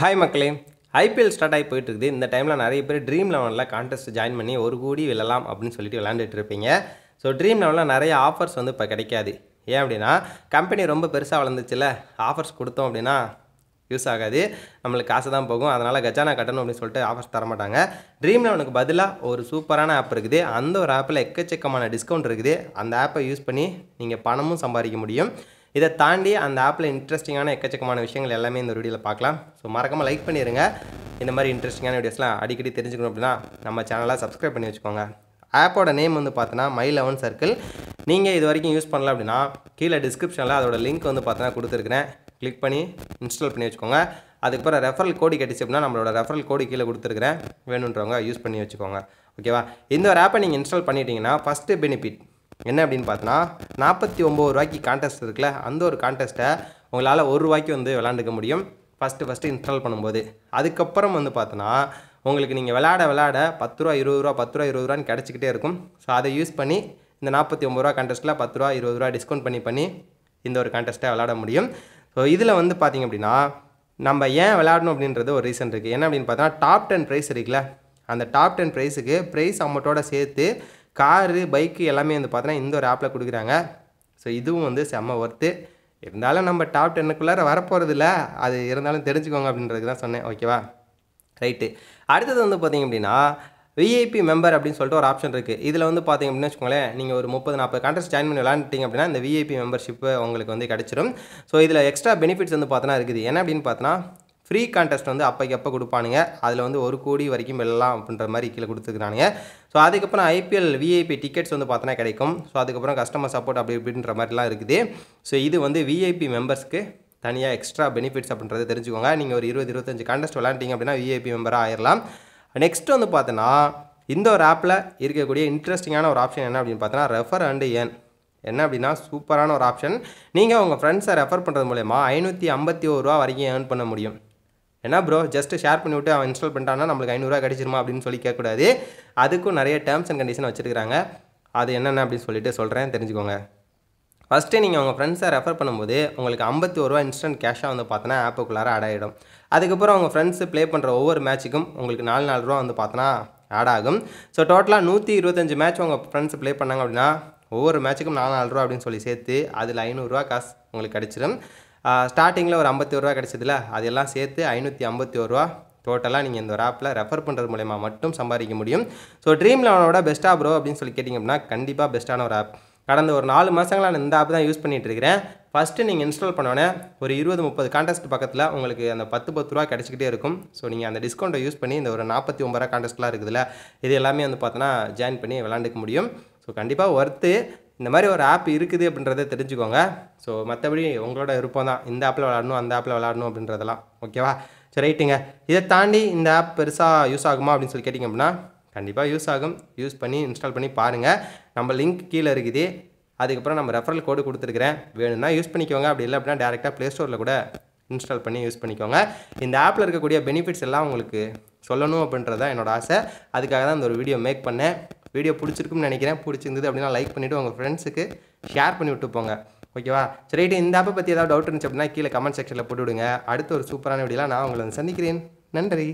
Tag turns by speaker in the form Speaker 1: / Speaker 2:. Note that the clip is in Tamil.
Speaker 1: ஹாய் மக்களே ஐபிஎல் ஸ்டார்ட் ஆகி போயிட்டு இருக்குது இந்த டைமில் நிறைய பேர் ட்ரீம் லெவனில் கான்டெஸ்ட் ஜாயின் பண்ணி ஒரு கூடி விழலாம் அப்படின்னு சொல்லிட்டு விளாண்டுட்டு இருப்பீங்க ஸோ ட்ரீம் லெவனில் நிறைய ஆஃபர்ஸ் வந்து இப்போ கிடைக்காது ஏன் அப்படின்னா கம்பெனி ரொம்ப பெருசாக வளர்ந்துச்சுல ஆஃபர்ஸ் கொடுத்தோம் அப்படின்னா யூஸ் ஆகாது நம்மளுக்கு காசு தான் போகும் அதனால் கஜானா கட்டணும் அப்படின்னு சொல்லிட்டு ஆஃபர்ஸ் தர மாட்டாங்க ட்ரீம் லெவனுக்கு பதிலாக ஒரு சூப்பரான ஆப் இருக்குது அந்த ஒரு ஆப்பில் எக்கச்சக்கமான டிஸ்கவுண்ட் இருக்குது அந்த ஆப்பை யூஸ் பண்ணி நீங்கள் பணமும் சம்பாதிக்க முடியும் இதை தாண்டி அந்த ஆப்பில் இன்ட்ரெஸ்டிங்கான எக்கச்சக்கமான விஷயங்கள் எல்லாமே இந்த வீடியோவில் பார்க்கலாம் ஸோ மறக்காமல் லைக் பண்ணிடுங்க இந்த மாதிரி இன்ட்ரெஸ்டிங்கான வீடியோஸ்லாம் அடிக்கடி தெரிஞ்சுக்கணும் அப்படின்னா நம்ம சேனலாக சப்ஸ்கிரைப் பண்ணி வச்சுக்கோங்க ஆப்போட நேம் வந்து பார்த்தோன்னா மை லெவன் சர்க்கிள் நீங்கள் இது வரைக்கும் யூஸ் பண்ணல அப்படின்னா கீழே டிஸ்கிரிப்ஷனில் அதோட லிங்க் வந்து பார்த்தோன்னா கொடுத்துருக்குறேன் கிளிக் பண்ணி இன்ஸ்டால் பண்ணி வச்சுக்கோங்க அதுக்கப்புறம் ரெஃபரல் கோடி கட்டிச்சு அப்படின்னா நம்மளோட ரெஃபரல் கோடி கீழே கொடுத்துருக்குறேன் வேணுன்றவங்க யூஸ் பண்ணி வச்சுக்கோங்க ஓகேவா இந்த ஒரு ஆப்பை நீங்கள் இன்ஸ்டால் பண்ணிட்டீங்கன்னா ஃபஸ்ட்டு பெனிஃபிட் என்ன அப்படின்னு பார்த்தோன்னா நாற்பத்தி ஒம்பது ரூபாய்க்கு கான்டெஸ்ட் இருக்குல்ல அந்த ஒரு கான்டெஸ்ட்டை உங்களால் ஒரு ரூபாய்க்கு வந்து விளாண்டுக்க முடியும் ஃபஸ்ட்டு ஃபஸ்ட்டு இன்ஸ்டால் பண்ணும்போது அதுக்கப்புறம் வந்து பார்த்தோன்னா உங்களுக்கு நீங்கள் விளாட விளாட பத்து ரூபா இருபது ரூபா பத்து ரூபா இருபது ரூபான்னு கிடச்சிக்கிட்டே இருக்கும் ஸோ அதை யூஸ் பண்ணி இந்த நாற்பத்தி ஒம்பது ரூபா கான்டெஸ்ட்டில் பத்து ரூபா இருபது ரூபா டிஸ்கவுண்ட் பண்ணி பண்ணி இந்த ஒரு கான்டெஸ்ட்டை விளாட முடியும் ஸோ இதில் வந்து பார்த்திங்க அப்படின்னா நம்ம ஏன் விளாடணும் அப்படின்றது ஒரு ரீசன் இருக்குது என்ன அப்படின்னு பார்த்தோன்னா டாப் டென் ப்ரைஸ் இருக்குல்ல அந்த டாப் டென் ப்ரைஸுக்கு ப்ரைஸ் அமௌண்ட்டோட சேர்த்து காரு பைக்கு எல்லாமே வந்து பார்த்தோன்னா இந்த ஒரு ஆப்பில் கொடுக்குறாங்க ஸோ இதுவும் வந்து செம்ம ஒர்த்து இருந்தாலும் நம்ம டாப் டென்னுக்குள்ளார இல்லை அது இருந்தாலும் தெரிஞ்சுக்கோங்க அப்படின்றது தான் சொன்னேன் ஓகேவா ரைட்டு அடுத்தது வந்து பார்த்திங்க அப்படின்னா விஐபி மெம்பர் அப்படின்னு சொல்லிட்டு ஒரு ஆப்ஷன் இருக்குது இதில் வந்து பார்த்திங்க அப்படின்னு வச்சுக்கோங்களேன் நீங்கள் ஒரு முப்பது நாற்பது கான்ட்ரஸ்ட் ஜாயின் பண்ணி விளாண்டுட்டிங்க அப்படின்னா இந்த விஐபி மெம்பர்ஷிப்பு உங்களுக்கு வந்து கிடச்சிரும் ஸோ இதில் எக்ஸ்ட்ரா பெனிஃபிட்ஸ் வந்து பார்த்தோன்னா இருக்குது என்ன அப்படின்னு பார்த்தோன்னா ஃப்ரீ கான்டெஸ்ட் வந்து அப்போக்கு எப்போ கொடுப்பானுங்க அதில் வந்து ஒரு கோடி வரைக்கும் வெளிலாம் அப்படின்ற மாதிரி கீழே கொடுத்துருக்கானுங்க ஸோ அதுக்கப்புறம் ஐபிஎல் விஐபி டிக்கெட்ஸ் வந்து பார்த்தோன்னா கிடைக்கும் ஸோ அதுக்கப்புறம் கஸ்டமர் சப்போர்ட் அப்படி இப்படின்ற மாதிரிலாம் இருக்குது ஸோ இது வந்து விஐபி மெம்பர்ஸ்க்கு தனியாக எக்ஸ்ட்ரா பெனிஃபிட்ஸ் அப்படின்றத தெரிஞ்சுக்கோங்க நீங்கள் ஒரு இருபது இருபத்தஞ்சு கான்டெஸ்ட் விளாண்டிங்க அப்படின்னா விஐபி மெம்பராக ஆயிடலாம் நெக்ஸ்ட் வந்து பார்த்தோன்னா இந்த ஒரு ஆப்பில் இருக்கக்கூடிய இன்ட்ரெஸ்டிங்கான ஒரு ஆப்ஷன் என்ன அப்படின்னு பார்த்தோன்னா ரெஃபர் அண்டு ஏன் என்ன அப்படின்னா சூப்பரான ஒரு ஆப்ஷன் நீங்கள் உங்கள் ஃப்ரெண்ட்ஸை ரெஃபர் பண்ணுறது மூலயமா ஐநூற்றி ஐம்பத்தி ஒரு ரூபா வரைக்கும் ஏர்ன் பண்ண முடியும் என்ன ப்ரோ ஜஸ்ட் ஷேர் பண்ணிவிட்டு அவன் இன்ஸ்டால் பண்ணிட்டான்னா நம்மளுக்கு ஐநூறுரூவா கிடைச்சிருமா அப்படின்னு சொல்லி கேட்கக்கூடாது அதுக்கும் நிறைய டேர்ம்ஸ் அண்ட் கண்டிஷன் வச்சுருக்காங்க அது என்னென்ன அப்படின்னு சொல்லிட்டு சொல்கிறேன் தெரிஞ்சுக்கோங்க ஃபஸ்ட்டு நீங்கள் உங்கள் ஃப்ரெண்ட்ஸை ரெஃபர் பண்ணும்போது உங்களுக்கு ஐம்பத்தி ஒரு ரூபா இன்ஸ்டன்ட் கேஷாக வந்து பார்த்தோன்னா ஆப்புக்குள்ளார ஆட் ஆகிடும் அதுக்கப்புறம் உங்கள் ஃப்ரெண்ட்ஸு ப்ளே பண்ணுற ஒவ்வொரு மேட்ச்சுக்கும் உங்களுக்கு நாலு நாலு ரூபா வந்து பார்த்தோன்னா ஆட் ஆகும் ஸோ டோட்டலாக நூற்றி இருபத்தஞ்சு மேட்ச் உங்கள் ஃப்ரெண்ட்ஸ் ப்ளே பண்ணாங்க அப்படின்னா ஒவ்வொரு மேட்ச்சுக்கும் நாலு நாலு ரூபா அப்படின்னு சொல்லி சேர்த்து அதில் ஐநூறுரூவா காசு உங்களுக்கு கிடச்சிடும் ஸ்டார்டிங்கில் ஒரு ஐம்பத்தி ஒருவா கிடச்சதுல அதெல்லாம் சேர்த்து ஐநூற்றி ஐம்பத்தி ஒருவா டோட்டலாக நீங்கள் இந்த ஒரு ஆப்பில் ரெஃபர் பண்ணுறது மூலயமா மட்டும் சம்பாதிக்க முடியும் ஸோ ட்ரீம் லெவனோட பெஸ்ட்டாக ப்ரோ அப்படின்னு சொல்லி கேட்டிங்க கண்டிப்பாக பெஸ்ட்டான ஒரு ஆப் கடந்த ஒரு நாலு மாதங்களாக நான் இந்த ஆப் தான் யூஸ் பண்ணிகிட்டு இருக்கிறேன் ஃபஸ்ட்டு நீங்கள் இன்ஸ்டால் பண்ணோன்னே ஒரு இருபது முப்பது கான்டெஸ்ட் பக்கத்தில் உங்களுக்கு அந்த பத்து பத்து ரூபா கிடச்சிக்கிட்டே இருக்கும் ஸோ நீங்கள் அந்த டிஸ்கவுண்ட்டை யூஸ் பண்ணி இந்த ஒரு நாற்பத்தி ஒம்பது ரூபா கான்டெஸ்ட்லாம் இருக்குதுல்ல இது எல்லாமே வந்து பார்த்தோன்னா ஜாயின் பண்ணி விளாண்டுக்க முடியும் ஸோ கண்டிப்பாக ஒர்த்து இந்த மாதிரி ஒரு ஆப் இருக்குது அப்படின்றத தெரிஞ்சுக்கோங்க ஸோ மற்றபடி உங்களோட விருப்பம் தான் இந்த ஆப்பில் விளாடணும் அந்த ஆப்பில் விளாடணும் அப்படின்றதெல்லாம் ஓகேவா சரி ரைட்டுங்க இதை தாண்டி இந்த ஆப் பெருசாக யூஸ் ஆகுமா அப்படின்னு சொல்லி கேட்டிங்க அப்படின்னா கண்டிப்பாக யூஸ் ஆகும் யூஸ் பண்ணி இன்ஸ்டால் பண்ணி பாருங்கள் நம்ம லிங்க் கீழே இருக்குது அதுக்கப்புறம் நம்ம ரெஃபரல் கோடு கொடுத்துருக்குறேன் வேணும்னா யூஸ் பண்ணிக்கோங்க அப்படி இல்லை அப்படின்னா டேரெக்டாக ப்ளே ஸ்டோரில் கூட இன்ஸ்டால் பண்ணி யூஸ் பண்ணிக்கோங்க இந்த ஆப்பில் இருக்கக்கூடிய பெனிஃபிட்ஸ் எல்லாம் உங்களுக்கு சொல்லணும் அப்படின்றது தான் என்னோடய ஆசை அதுக்காக தான் இந்த ஒரு வீடியோ மேக் பண்ணேன் வீடியோ பிடிச்சிருக்குன்னு நினைக்கிறேன் பிடிச்சிருந்தது அப்படின்னா லைக் பண்ணிவிட்டு உங்கள் ஃப்ரெண்ட்ஸுக்கு ஷேர் பண்ணி விட்டு போங்க ஓகேவா சரி இந்த ஆப்பை பற்றி ஏதாவது டவுட் இருந்துச்சு அப்படின்னா கீழே கமெண்ட் செக்ஷனில் போட்டு விடுங்க அடுத்த ஒரு சூப்பரான வீடியோலாம் நான் உங்களை சந்திக்கிறேன் நன்றி